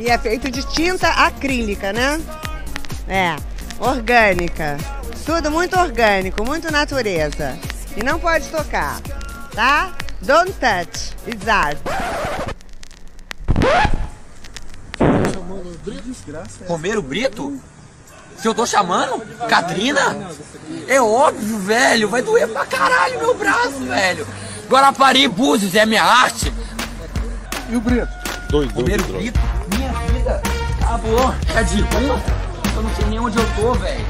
E é feito de tinta acrílica, né? É, orgânica. Tudo muito orgânico, muito natureza. E não pode tocar, tá? Don't touch, it's art. Romero Brito? Se eu tô chamando? Catrina? É óbvio, velho. Vai doer pra caralho meu braço, velho. Guarapari Búzios é minha arte. E o Brito? Dois, dois, Romero Brito? voou. É tá de rua? Eu não sei nem onde eu tô, velho.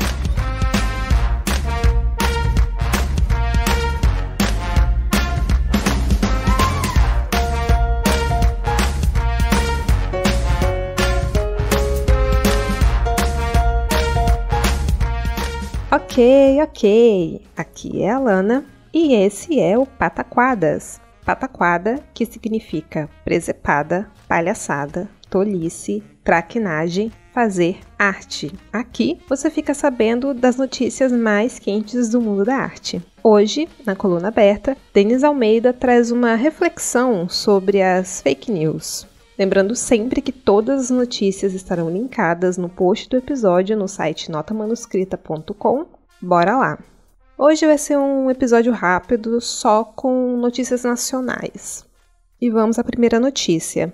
Ok, ok. Aqui é a Lana e esse é o Pataquadas. Pataquada, que significa presepada, palhaçada, tolice, traquinagem, fazer arte. Aqui você fica sabendo das notícias mais quentes do mundo da arte. Hoje, na coluna aberta, Denis Almeida traz uma reflexão sobre as fake news. Lembrando sempre que todas as notícias estarão linkadas no post do episódio no site notamanuscrita.com. Bora lá! Hoje vai ser um episódio rápido só com notícias nacionais. E vamos à primeira notícia.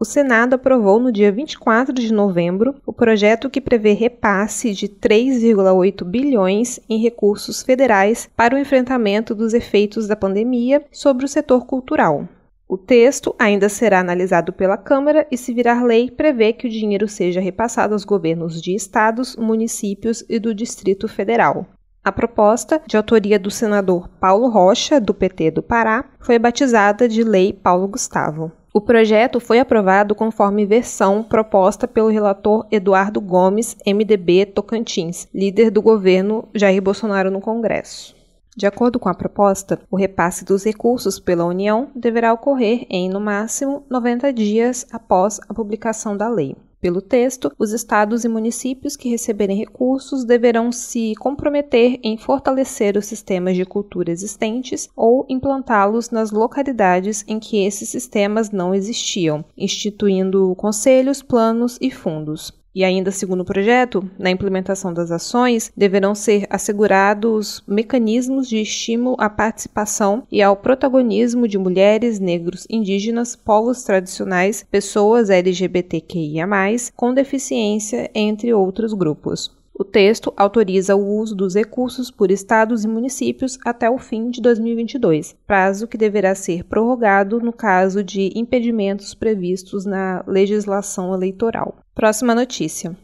O Senado aprovou no dia 24 de novembro o projeto que prevê repasse de 3,8 bilhões em recursos federais para o enfrentamento dos efeitos da pandemia sobre o setor cultural. O texto ainda será analisado pela Câmara e, se virar lei, prevê que o dinheiro seja repassado aos governos de estados, municípios e do Distrito Federal. A proposta, de autoria do senador Paulo Rocha, do PT do Pará, foi batizada de Lei Paulo Gustavo. O projeto foi aprovado conforme versão proposta pelo relator Eduardo Gomes, MDB Tocantins, líder do governo Jair Bolsonaro no Congresso. De acordo com a proposta, o repasse dos recursos pela União deverá ocorrer em, no máximo, 90 dias após a publicação da lei. Pelo texto, os estados e municípios que receberem recursos deverão se comprometer em fortalecer os sistemas de cultura existentes ou implantá-los nas localidades em que esses sistemas não existiam, instituindo conselhos, planos e fundos. E ainda, segundo o projeto, na implementação das ações, deverão ser assegurados mecanismos de estímulo à participação e ao protagonismo de mulheres, negros, indígenas, povos tradicionais, pessoas LGBTQIA, com deficiência, entre outros grupos. O texto autoriza o uso dos recursos por estados e municípios até o fim de 2022, prazo que deverá ser prorrogado no caso de impedimentos previstos na legislação eleitoral. Próxima notícia.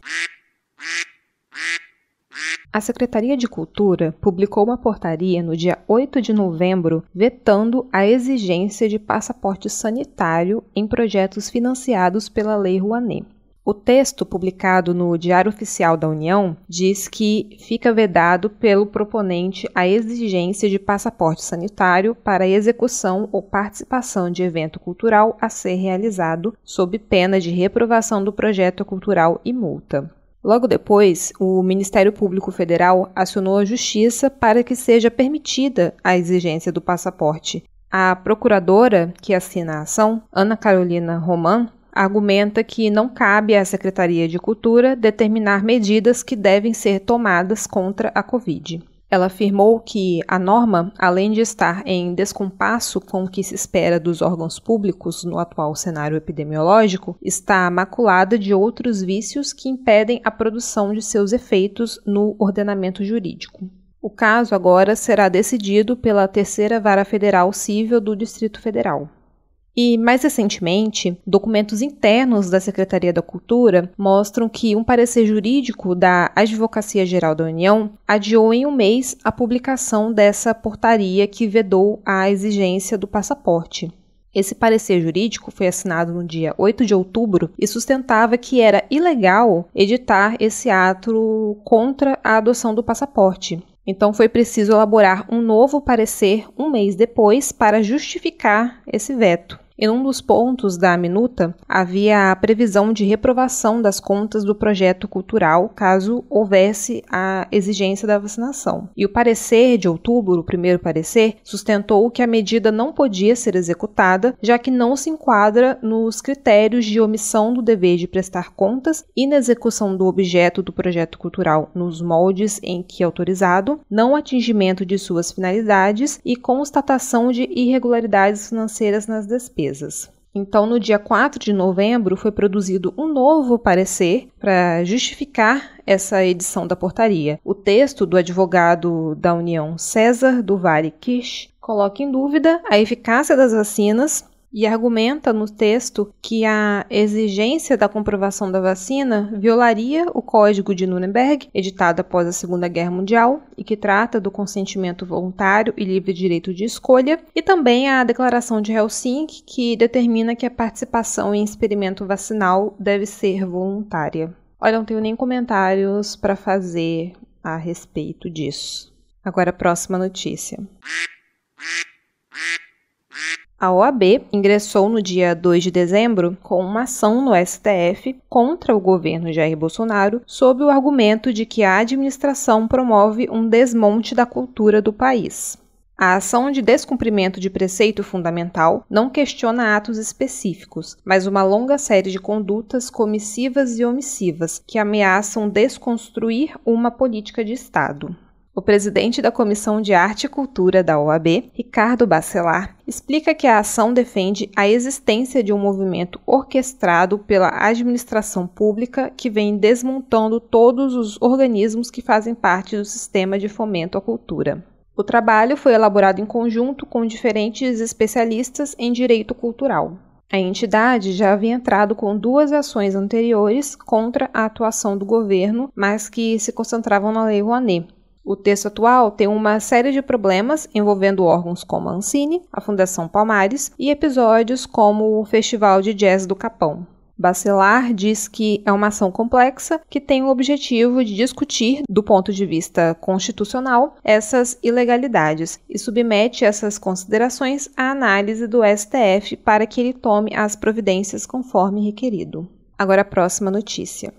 A Secretaria de Cultura publicou uma portaria no dia 8 de novembro vetando a exigência de passaporte sanitário em projetos financiados pela Lei Rouanet. O texto publicado no Diário Oficial da União diz que fica vedado pelo proponente a exigência de passaporte sanitário para execução ou participação de evento cultural a ser realizado, sob pena de reprovação do projeto cultural e multa. Logo depois, o Ministério Público Federal acionou a Justiça para que seja permitida a exigência do passaporte. A procuradora que assina a ação, Ana Carolina Roman, argumenta que não cabe à Secretaria de Cultura determinar medidas que devem ser tomadas contra a Covid. Ela afirmou que a norma, além de estar em descompasso com o que se espera dos órgãos públicos no atual cenário epidemiológico, está maculada de outros vícios que impedem a produção de seus efeitos no ordenamento jurídico. O caso agora será decidido pela Terceira Vara Federal Civil do Distrito Federal. E, mais recentemente, documentos internos da Secretaria da Cultura mostram que um parecer jurídico da Advocacia Geral da União adiou em um mês a publicação dessa portaria que vedou a exigência do passaporte. Esse parecer jurídico foi assinado no dia 8 de outubro e sustentava que era ilegal editar esse ato contra a adoção do passaporte. Então foi preciso elaborar um novo parecer um mês depois para justificar esse veto. Em um dos pontos da minuta, havia a previsão de reprovação das contas do projeto cultural caso houvesse a exigência da vacinação. E o parecer de outubro, o primeiro parecer, sustentou que a medida não podia ser executada, já que não se enquadra nos critérios de omissão do dever de prestar contas e na execução do objeto do projeto cultural nos moldes em que autorizado, não atingimento de suas finalidades e constatação de irregularidades financeiras nas despesas empresas. Então, no dia 4 de novembro, foi produzido um novo parecer para justificar essa edição da portaria. O texto do advogado da União César do Vale Kirsch coloca em dúvida a eficácia das vacinas e argumenta no texto que a exigência da comprovação da vacina violaria o Código de Nuremberg, editado após a Segunda Guerra Mundial e que trata do consentimento voluntário e livre direito de escolha, e também a Declaração de Helsinki, que determina que a participação em experimento vacinal deve ser voluntária. Olha, não tenho nem comentários para fazer a respeito disso. Agora, a próxima notícia. A OAB ingressou no dia 2 de dezembro com uma ação no STF contra o governo Jair Bolsonaro sob o argumento de que a administração promove um desmonte da cultura do país. A ação de descumprimento de preceito fundamental não questiona atos específicos, mas uma longa série de condutas comissivas e omissivas que ameaçam desconstruir uma política de Estado. O presidente da Comissão de Arte e Cultura da OAB, Ricardo Bacelar, explica que a ação defende a existência de um movimento orquestrado pela administração pública que vem desmontando todos os organismos que fazem parte do sistema de fomento à cultura. O trabalho foi elaborado em conjunto com diferentes especialistas em direito cultural. A entidade já havia entrado com duas ações anteriores contra a atuação do governo, mas que se concentravam na Lei Rouanet, o texto atual tem uma série de problemas envolvendo órgãos como a Ancine, a Fundação Palmares e episódios como o Festival de Jazz do Capão. Bacelar diz que é uma ação complexa que tem o objetivo de discutir, do ponto de vista constitucional, essas ilegalidades e submete essas considerações à análise do STF para que ele tome as providências conforme requerido. Agora a próxima notícia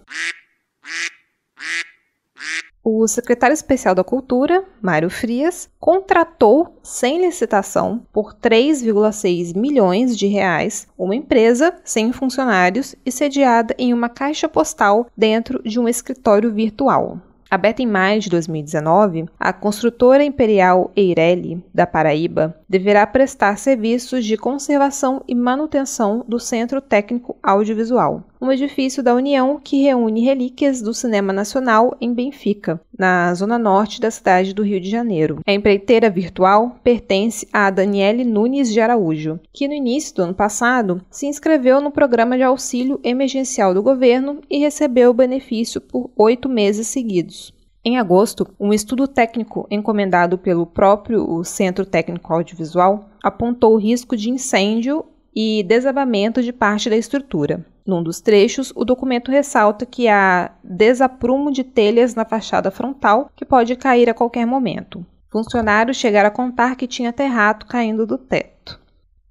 o secretário especial da Cultura, Mário Frias, contratou, sem licitação, por 3,6 milhões de reais, uma empresa sem funcionários e sediada em uma caixa postal dentro de um escritório virtual. Aberta em maio de 2019, a construtora imperial Eireli, da Paraíba, deverá prestar serviços de conservação e manutenção do Centro Técnico Audiovisual um edifício da União que reúne relíquias do cinema nacional em Benfica, na zona norte da cidade do Rio de Janeiro. A empreiteira virtual pertence a Daniele Nunes de Araújo, que no início do ano passado se inscreveu no programa de auxílio emergencial do governo e recebeu o benefício por oito meses seguidos. Em agosto, um estudo técnico encomendado pelo próprio Centro Técnico Audiovisual apontou o risco de incêndio e desabamento de parte da estrutura. Num dos trechos, o documento ressalta que há desaprumo de telhas na fachada frontal, que pode cair a qualquer momento. Funcionários chegaram a contar que tinha terrato caindo do teto.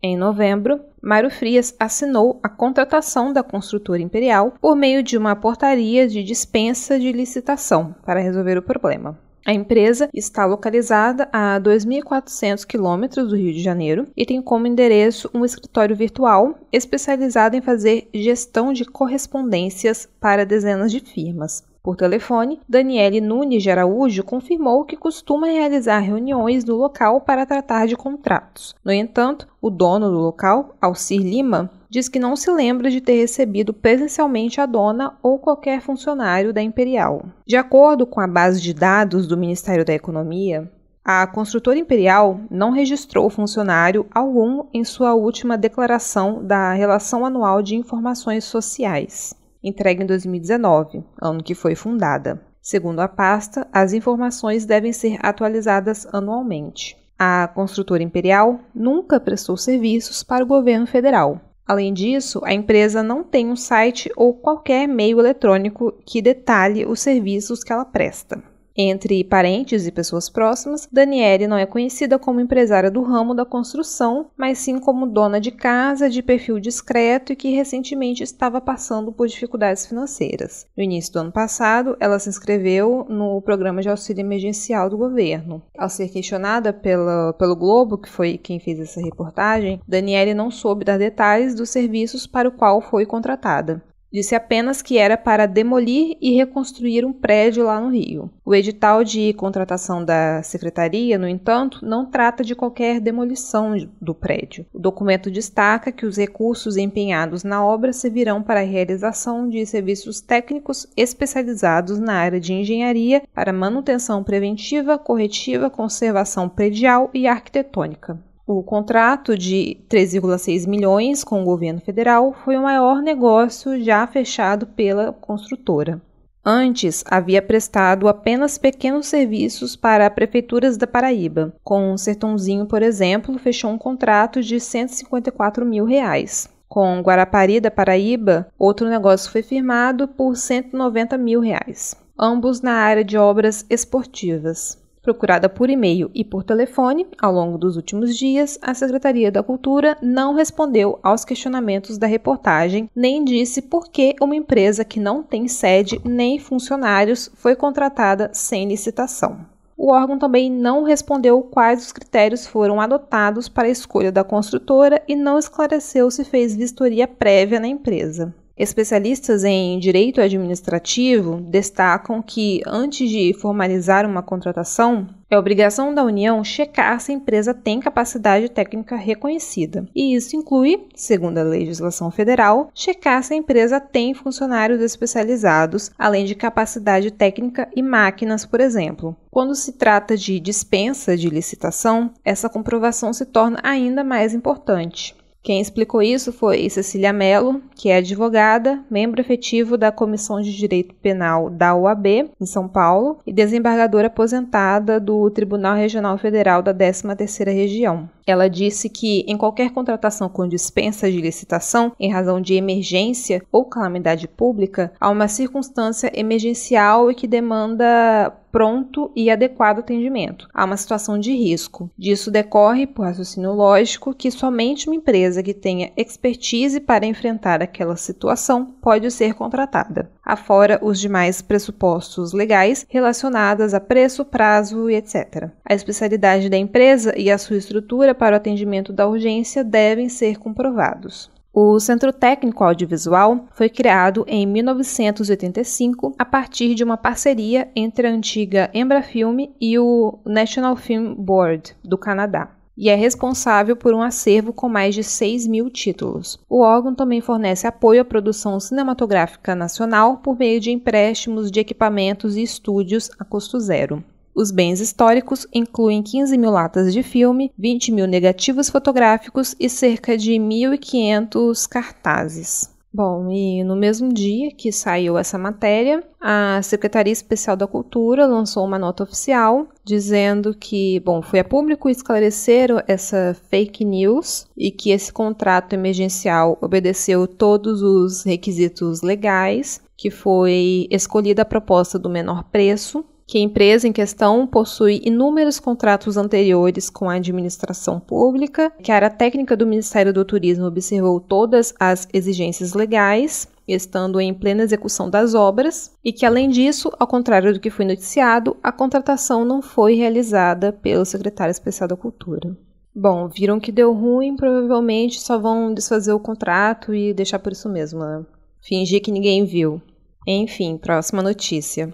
Em novembro, Mário Frias assinou a contratação da construtora Imperial por meio de uma portaria de dispensa de licitação para resolver o problema. A empresa está localizada a 2.400 quilômetros do Rio de Janeiro e tem como endereço um escritório virtual especializado em fazer gestão de correspondências para dezenas de firmas. Por telefone, Daniele Nunes de Araújo confirmou que costuma realizar reuniões no local para tratar de contratos. No entanto, o dono do local, Alcir Lima, diz que não se lembra de ter recebido presencialmente a dona ou qualquer funcionário da Imperial. De acordo com a base de dados do Ministério da Economia, a construtora imperial não registrou funcionário algum em sua última declaração da Relação Anual de Informações Sociais entregue em 2019, ano que foi fundada. Segundo a pasta, as informações devem ser atualizadas anualmente. A construtora imperial nunca prestou serviços para o governo federal. Além disso, a empresa não tem um site ou qualquer meio eletrônico que detalhe os serviços que ela presta. Entre parentes e pessoas próximas, Daniele não é conhecida como empresária do ramo da construção, mas sim como dona de casa de perfil discreto e que recentemente estava passando por dificuldades financeiras. No início do ano passado, ela se inscreveu no programa de auxílio emergencial do governo. Ao ser questionada pela, pelo Globo, que foi quem fez essa reportagem, Daniele não soube dar detalhes dos serviços para o qual foi contratada. Disse apenas que era para demolir e reconstruir um prédio lá no Rio. O edital de contratação da secretaria, no entanto, não trata de qualquer demolição do prédio. O documento destaca que os recursos empenhados na obra servirão para a realização de serviços técnicos especializados na área de engenharia para manutenção preventiva, corretiva, conservação predial e arquitetônica. O contrato de 3,6 milhões com o governo federal foi o maior negócio já fechado pela construtora. Antes, havia prestado apenas pequenos serviços para prefeituras da Paraíba. Com o Sertãozinho, por exemplo, fechou um contrato de 154 mil reais. Com Guarapari da Paraíba, outro negócio foi firmado por 190 mil reais, ambos na área de obras esportivas. Procurada por e-mail e por telefone ao longo dos últimos dias, a Secretaria da Cultura não respondeu aos questionamentos da reportagem, nem disse por que uma empresa que não tem sede nem funcionários foi contratada sem licitação. O órgão também não respondeu quais os critérios foram adotados para a escolha da construtora e não esclareceu se fez vistoria prévia na empresa. Especialistas em direito administrativo destacam que, antes de formalizar uma contratação, é obrigação da União checar se a empresa tem capacidade técnica reconhecida. E isso inclui, segundo a legislação federal, checar se a empresa tem funcionários especializados, além de capacidade técnica e máquinas, por exemplo. Quando se trata de dispensa de licitação, essa comprovação se torna ainda mais importante. Quem explicou isso foi Cecília Mello, que é advogada, membro efetivo da Comissão de Direito Penal da UAB, em São Paulo, e desembargadora aposentada do Tribunal Regional Federal da 13ª Região. Ela disse que, em qualquer contratação com dispensa de licitação, em razão de emergência ou calamidade pública, há uma circunstância emergencial e que demanda pronto e adequado atendimento. Há uma situação de risco. Disso decorre, por raciocínio lógico, que somente uma empresa que tenha expertise para enfrentar aquela situação pode ser contratada, afora os demais pressupostos legais relacionados a preço, prazo e etc. A especialidade da empresa e a sua estrutura para o atendimento da urgência devem ser comprovados. O Centro Técnico Audiovisual foi criado em 1985 a partir de uma parceria entre a antiga Embrafilme e o National Film Board do Canadá e é responsável por um acervo com mais de 6 mil títulos. O órgão também fornece apoio à produção cinematográfica nacional por meio de empréstimos de equipamentos e estúdios a custo zero. Os bens históricos incluem 15 mil latas de filme, 20 mil negativos fotográficos e cerca de 1.500 cartazes. Bom, e no mesmo dia que saiu essa matéria, a Secretaria Especial da Cultura lançou uma nota oficial dizendo que, bom, foi a público esclarecer essa fake news e que esse contrato emergencial obedeceu todos os requisitos legais, que foi escolhida a proposta do menor preço que a empresa em questão possui inúmeros contratos anteriores com a administração pública, que a área técnica do Ministério do Turismo observou todas as exigências legais, estando em plena execução das obras, e que, além disso, ao contrário do que foi noticiado, a contratação não foi realizada pelo secretário especial da Cultura. Bom, viram que deu ruim, provavelmente só vão desfazer o contrato e deixar por isso mesmo, né? Fingir que ninguém viu. Enfim, próxima notícia.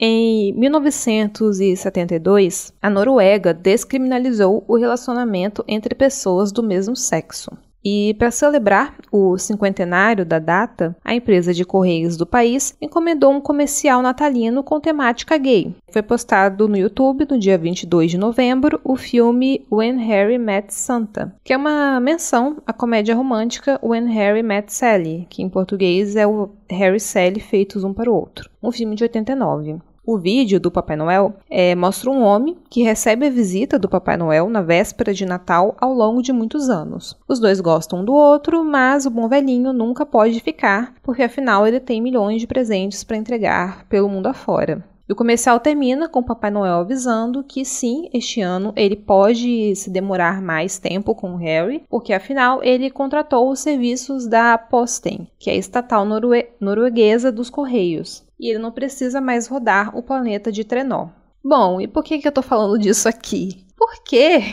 Em 1972, a Noruega descriminalizou o relacionamento entre pessoas do mesmo sexo. E para celebrar o cinquentenário da data, a empresa de correios do país encomendou um comercial natalino com temática gay. Foi postado no YouTube no dia 22 de novembro o filme When Harry Met Santa, que é uma menção à comédia romântica When Harry Met Sally, que em português é o Harry e Sally feitos um para o outro, um filme de 89. O vídeo do Papai Noel é, mostra um homem que recebe a visita do Papai Noel na véspera de Natal ao longo de muitos anos. Os dois gostam um do outro, mas o bom velhinho nunca pode ficar, porque afinal ele tem milhões de presentes para entregar pelo mundo afora. E o comercial termina com o Papai Noel avisando que sim, este ano ele pode se demorar mais tempo com o Harry, porque afinal ele contratou os serviços da Posten, que é a estatal norue norueguesa dos Correios, e ele não precisa mais rodar o planeta de Trenó. Bom, e por que, que eu tô falando disso aqui? Porque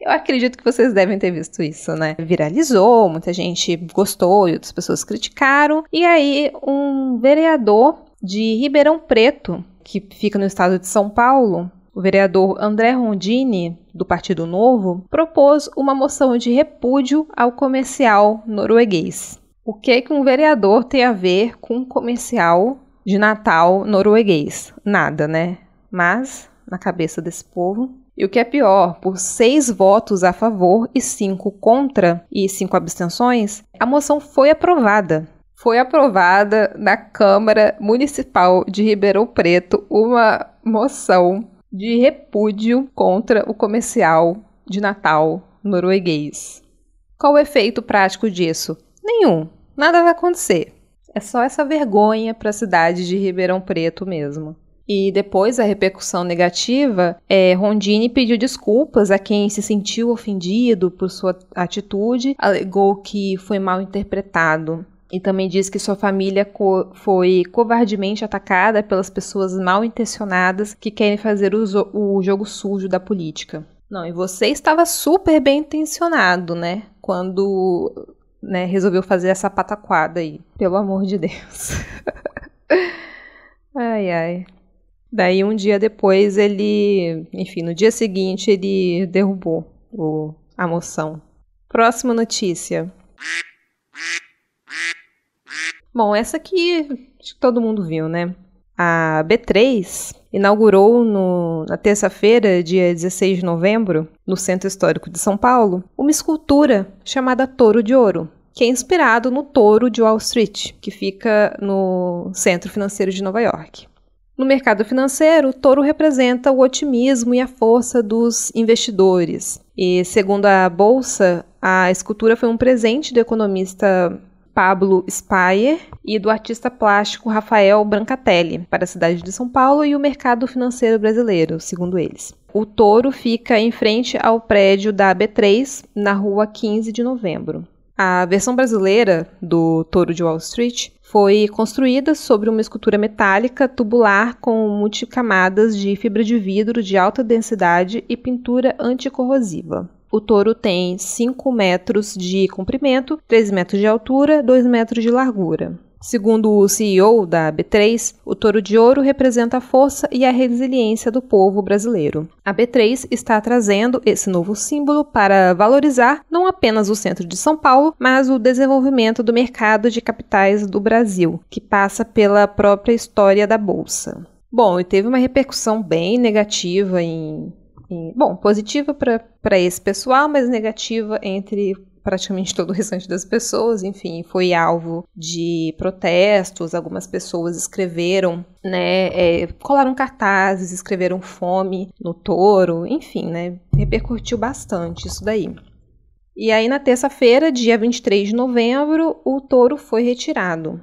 eu acredito que vocês devem ter visto isso, né? Viralizou, muita gente gostou e outras pessoas criticaram. E aí, um vereador de Ribeirão Preto que fica no estado de São Paulo, o vereador André Rondini, do Partido Novo, propôs uma moção de repúdio ao comercial norueguês. O que, que um vereador tem a ver com um comercial de Natal norueguês? Nada, né? Mas, na cabeça desse povo. E o que é pior, por seis votos a favor e cinco contra e cinco abstenções, a moção foi aprovada foi aprovada na Câmara Municipal de Ribeirão Preto uma moção de repúdio contra o comercial de Natal norueguês. Qual o efeito prático disso? Nenhum. Nada vai acontecer. É só essa vergonha para a cidade de Ribeirão Preto mesmo. E depois da repercussão negativa, é, Rondini pediu desculpas a quem se sentiu ofendido por sua atitude, alegou que foi mal interpretado e também diz que sua família co foi covardemente atacada pelas pessoas mal intencionadas que querem fazer o, o jogo sujo da política. Não, e você estava super bem intencionado, né? Quando né, resolveu fazer essa pataquada aí. Pelo amor de Deus. ai, ai. Daí um dia depois ele. Enfim, no dia seguinte ele derrubou o, a moção. Próxima notícia. Bom, essa aqui acho que todo mundo viu, né? A B3 inaugurou no, na terça-feira, dia 16 de novembro, no Centro Histórico de São Paulo, uma escultura chamada Touro de Ouro, que é inspirado no Touro de Wall Street, que fica no Centro Financeiro de Nova York. No mercado financeiro, o touro representa o otimismo e a força dos investidores. E, segundo a Bolsa, a escultura foi um presente do economista Pablo Spayer e do artista plástico Rafael Brancatelli para a cidade de São Paulo e o mercado financeiro brasileiro, segundo eles. O touro fica em frente ao prédio da B3, na rua 15 de novembro. A versão brasileira do Touro de Wall Street foi construída sobre uma escultura metálica tubular com multicamadas de fibra de vidro de alta densidade e pintura anticorrosiva. O touro tem 5 metros de comprimento, 3 metros de altura, 2 metros de largura. Segundo o CEO da B3, o touro de ouro representa a força e a resiliência do povo brasileiro. A B3 está trazendo esse novo símbolo para valorizar não apenas o centro de São Paulo, mas o desenvolvimento do mercado de capitais do Brasil, que passa pela própria história da bolsa. Bom, e teve uma repercussão bem negativa em e, bom, positiva para esse pessoal, mas negativa entre praticamente todo o restante das pessoas, enfim, foi alvo de protestos. Algumas pessoas escreveram, né, é, colaram cartazes, escreveram fome no touro, enfim, né, repercutiu bastante isso daí. E aí, na terça-feira, dia 23 de novembro, o touro foi retirado.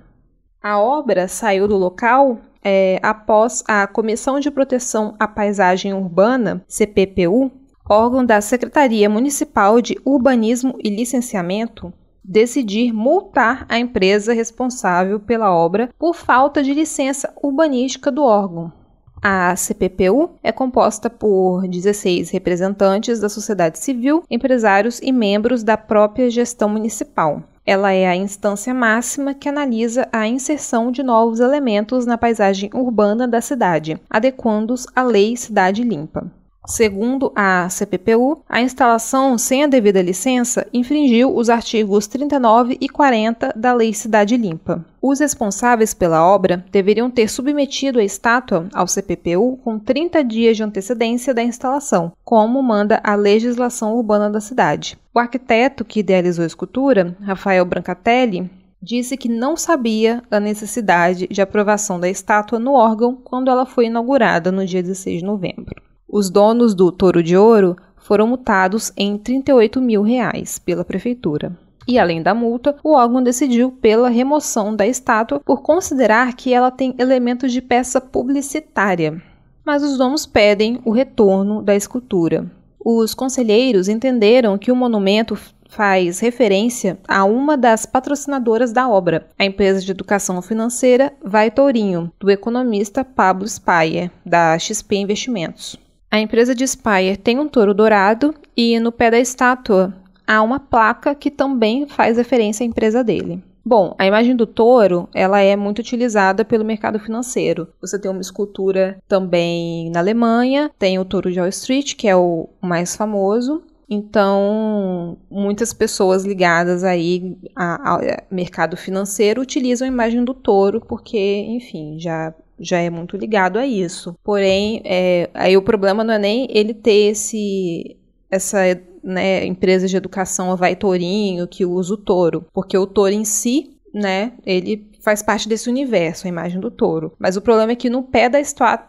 A obra saiu do local é, após a Comissão de Proteção à Paisagem Urbana, CPPU, órgão da Secretaria Municipal de Urbanismo e Licenciamento, decidir multar a empresa responsável pela obra por falta de licença urbanística do órgão. A CPPU é composta por 16 representantes da sociedade civil, empresários e membros da própria gestão municipal. Ela é a instância máxima que analisa a inserção de novos elementos na paisagem urbana da cidade, adequando-os à Lei Cidade Limpa. Segundo a CPPU, a instalação sem a devida licença infringiu os artigos 39 e 40 da Lei Cidade Limpa. Os responsáveis pela obra deveriam ter submetido a estátua ao CPPU com 30 dias de antecedência da instalação, como manda a legislação urbana da cidade. O arquiteto que idealizou a escultura, Rafael Brancatelli, disse que não sabia a necessidade de aprovação da estátua no órgão quando ela foi inaugurada no dia 16 de novembro. Os donos do Touro de Ouro foram multados em 38 mil reais pela prefeitura. E além da multa, o órgão decidiu pela remoção da estátua por considerar que ela tem elementos de peça publicitária. Mas os donos pedem o retorno da escultura. Os conselheiros entenderam que o monumento faz referência a uma das patrocinadoras da obra, a empresa de educação financeira Vai Tourinho, do economista Pablo Spayer, da XP Investimentos. A empresa de Spire tem um touro dourado e no pé da estátua há uma placa que também faz referência à empresa dele. Bom, a imagem do touro, ela é muito utilizada pelo mercado financeiro. Você tem uma escultura também na Alemanha, tem o touro de Wall Street, que é o mais famoso, então, muitas pessoas ligadas aí ao é, mercado financeiro utilizam a imagem do touro porque, enfim, já já é muito ligado a isso. Porém, é, aí o problema não é nem ele ter esse essa né, empresa de educação vai tourinho que usa o touro, porque o touro em si né? Ele faz parte desse universo, a imagem do touro. Mas o problema é que no pé da,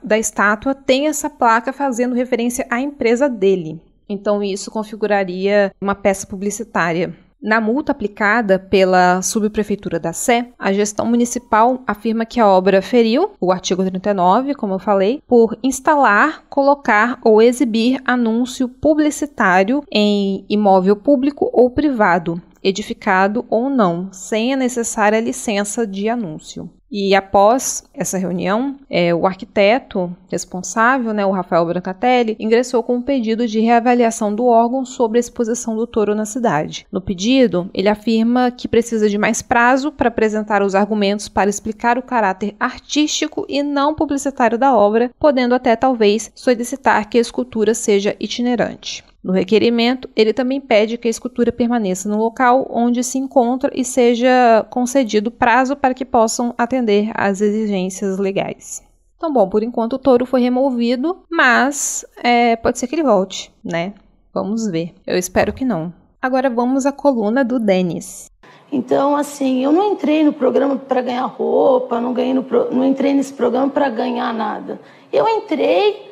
da estátua tem essa placa fazendo referência à empresa dele. Então, isso configuraria uma peça publicitária. Na multa aplicada pela subprefeitura da Sé, a gestão municipal afirma que a obra feriu o artigo 39, como eu falei, por instalar, colocar ou exibir anúncio publicitário em imóvel público ou privado, edificado ou não, sem a necessária licença de anúncio. E após essa reunião, é, o arquiteto responsável, né, o Rafael Brancatelli, ingressou com um pedido de reavaliação do órgão sobre a exposição do touro na cidade. No pedido, ele afirma que precisa de mais prazo para apresentar os argumentos para explicar o caráter artístico e não publicitário da obra, podendo até talvez solicitar que a escultura seja itinerante. No requerimento, ele também pede que a escultura permaneça no local onde se encontra e seja concedido prazo para que possam atender às exigências legais. Então, bom, por enquanto o touro foi removido, mas é, pode ser que ele volte, né? Vamos ver. Eu espero que não. Agora vamos à coluna do Denis. Então, assim, eu não entrei no programa para ganhar roupa, não, ganhei no, não entrei nesse programa para ganhar nada. Eu entrei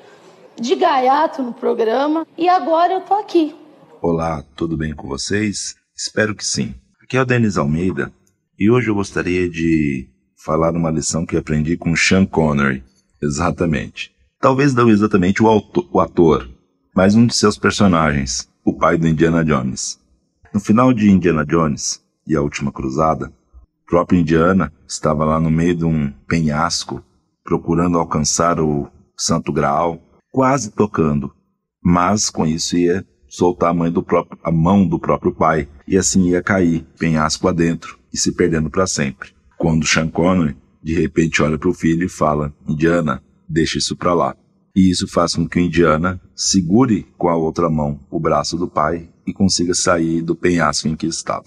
de gaiato no programa e agora eu tô aqui. Olá, tudo bem com vocês? Espero que sim. Aqui é o Denis Almeida e hoje eu gostaria de falar uma lição que aprendi com Sean Connery. Exatamente. Talvez não exatamente o, o ator, mas um de seus personagens, o pai do Indiana Jones. No final de Indiana Jones e a Última Cruzada, o próprio Indiana estava lá no meio de um penhasco procurando alcançar o Santo Graal quase tocando, mas com isso ia soltar a mão do próprio, a mão do próprio pai e assim ia cair, penhasco adentro e se perdendo para sempre. Quando Sean Connery de repente olha para o filho e fala: Indiana, deixa isso para lá. E isso faz com que o Indiana segure com a outra mão o braço do pai e consiga sair do penhasco em que estava.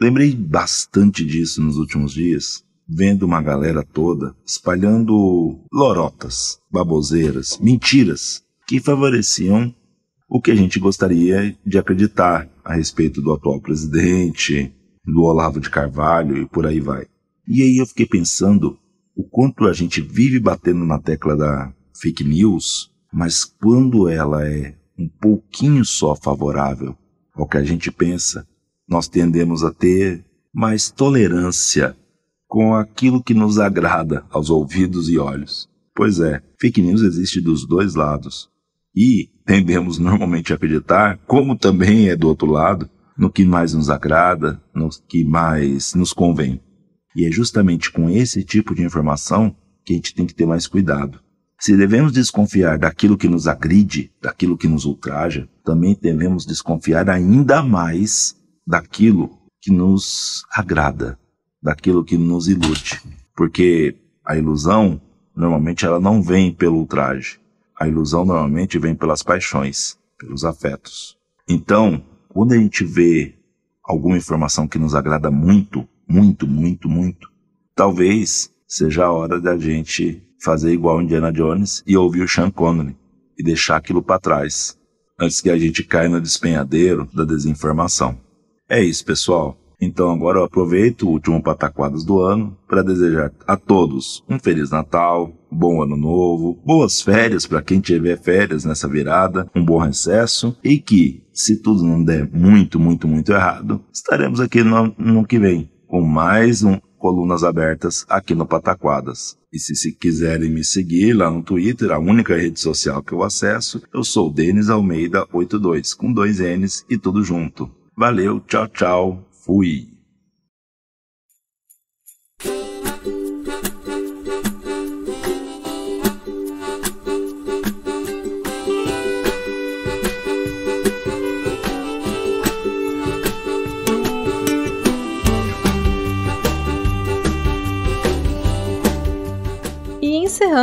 Lembrei bastante disso nos últimos dias vendo uma galera toda espalhando lorotas, baboseiras, mentiras que favoreciam o que a gente gostaria de acreditar a respeito do atual presidente, do Olavo de Carvalho e por aí vai. E aí eu fiquei pensando o quanto a gente vive batendo na tecla da fake news, mas quando ela é um pouquinho só favorável ao que a gente pensa, nós tendemos a ter mais tolerância com aquilo que nos agrada aos ouvidos e olhos. Pois é, fake news existe dos dois lados. E tendemos normalmente a acreditar, como também é do outro lado, no que mais nos agrada, no que mais nos convém. E é justamente com esse tipo de informação que a gente tem que ter mais cuidado. Se devemos desconfiar daquilo que nos agride, daquilo que nos ultraja, também devemos desconfiar ainda mais daquilo que nos agrada, daquilo que nos ilude. Porque a ilusão, normalmente, ela não vem pelo ultraje. A ilusão, normalmente, vem pelas paixões, pelos afetos. Então, quando a gente vê alguma informação que nos agrada muito, muito, muito, muito, talvez seja a hora da gente fazer igual Indiana Jones e ouvir o Sean Connery e deixar aquilo para trás, antes que a gente caia no despenhadeiro da desinformação. É isso, pessoal. Então agora eu aproveito o último Pataquadas do ano para desejar a todos um Feliz Natal, bom ano novo, boas férias para quem tiver férias nessa virada, um bom recesso e que, se tudo não der muito, muito, muito errado, estaremos aqui no ano que vem com mais um Colunas Abertas aqui no Pataquadas. E se, se quiserem me seguir lá no Twitter, a única rede social que eu acesso, eu sou Denis Almeida82, com dois N's e tudo junto. Valeu, tchau, tchau. Fui.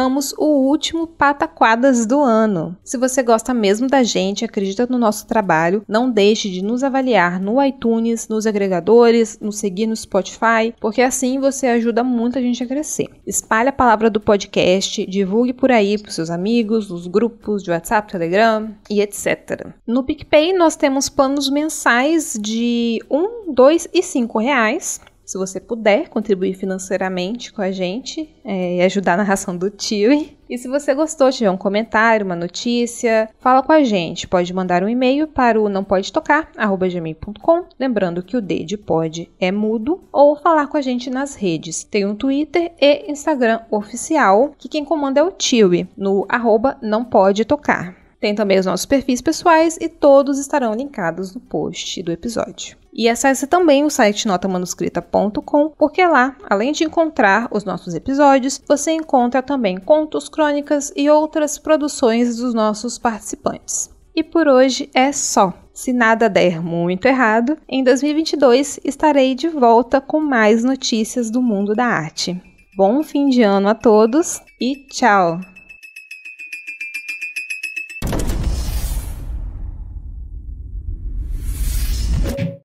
lançamos o último Pataquadas do ano. Se você gosta mesmo da gente, acredita no nosso trabalho, não deixe de nos avaliar no iTunes, nos agregadores, nos seguir no Spotify, porque assim você ajuda muito a gente a crescer. Espalhe a palavra do podcast, divulgue por aí para seus amigos, nos grupos de WhatsApp, Telegram e etc. No PicPay nós temos planos mensais de 1, 2 e 5 reais se você puder contribuir financeiramente com a gente é, e ajudar na ração do Tio. E se você gostou, tiver um comentário, uma notícia, fala com a gente. Pode mandar um e-mail para o nãopodetocar.com. lembrando que o D de pode é mudo, ou falar com a gente nas redes. Tem um Twitter e Instagram oficial, que quem comanda é o Tio no arroba não pode tocar. Tem também os nossos perfis pessoais e todos estarão linkados no post do episódio. E acesse também o site notamanuscrita.com, porque lá, além de encontrar os nossos episódios, você encontra também contos, crônicas e outras produções dos nossos participantes. E por hoje é só. Se nada der muito errado, em 2022 estarei de volta com mais notícias do mundo da arte. Bom fim de ano a todos e tchau!